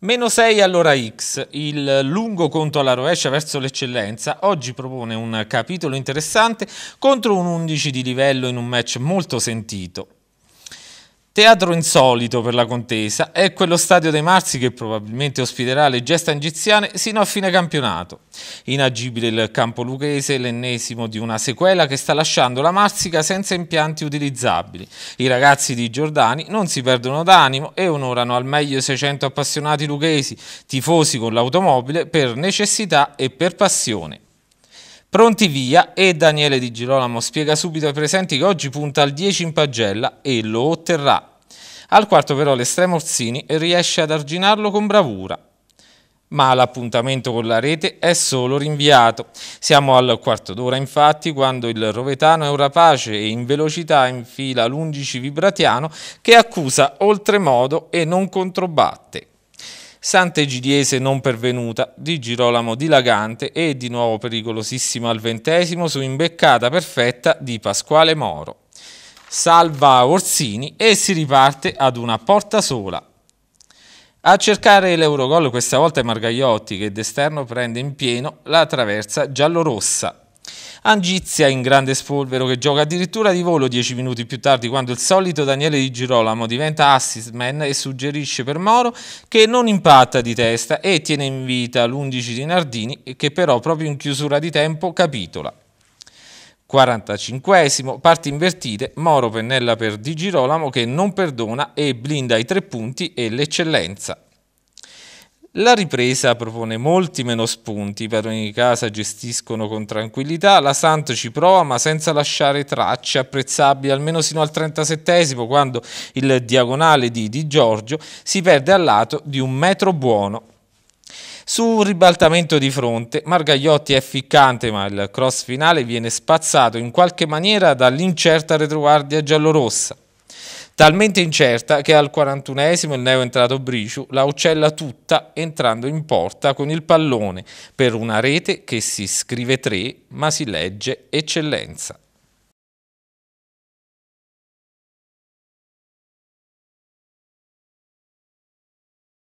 Meno 6 all'ora X, il lungo conto alla rovescia verso l'eccellenza, oggi propone un capitolo interessante contro un 11 di livello in un match molto sentito. Teatro insolito per la contesa è quello stadio dei Marzi che probabilmente ospiterà le gesta egiziane sino a fine campionato. Inagibile il campo lucchese, l'ennesimo di una sequela che sta lasciando la Marsica senza impianti utilizzabili. I ragazzi di Giordani non si perdono d'animo e onorano al meglio i 600 appassionati lucchesi, tifosi con l'automobile per necessità e per passione. Pronti via e Daniele Di Girolamo spiega subito ai presenti che oggi punta al 10 in pagella e lo otterrà. Al quarto però l'estremo Orsini riesce ad arginarlo con bravura. Ma l'appuntamento con la rete è solo rinviato. Siamo al quarto d'ora infatti quando il rovetano è un rapace e in velocità infila l'11 Vibratiano che accusa oltremodo e non controbatte. Sant'Egidiese non pervenuta di Girolamo Dilagante e di nuovo pericolosissimo al ventesimo su imbeccata perfetta di Pasquale Moro. Salva Orsini e si riparte ad una porta sola. A cercare l'Eurogol questa volta è Margaiotti che d'esterno prende in pieno la traversa giallorossa. Angizia in grande spolvero che gioca addirittura di volo 10 minuti più tardi quando il solito Daniele Di Girolamo diventa assist man e suggerisce per Moro che non impatta di testa e tiene in vita l'11 di Nardini che però proprio in chiusura di tempo capitola. 45esimo, parti invertite, Moro pennella per Di Girolamo che non perdona e blinda i tre punti e l'eccellenza. La ripresa propone molti meno spunti, i padroni di casa gestiscono con tranquillità, la Santo ci prova ma senza lasciare tracce apprezzabili almeno sino al 37 esimo quando il diagonale di Di Giorgio si perde al lato di un metro buono. Su un ribaltamento di fronte, Margagliotti è ficcante, ma il cross finale viene spazzato in qualche maniera dall'incerta retroguardia giallorossa. Talmente incerta che al 41esimo il neo entrato Briciu la uccella tutta entrando in porta con il pallone per una rete che si scrive 3 ma si legge eccellenza.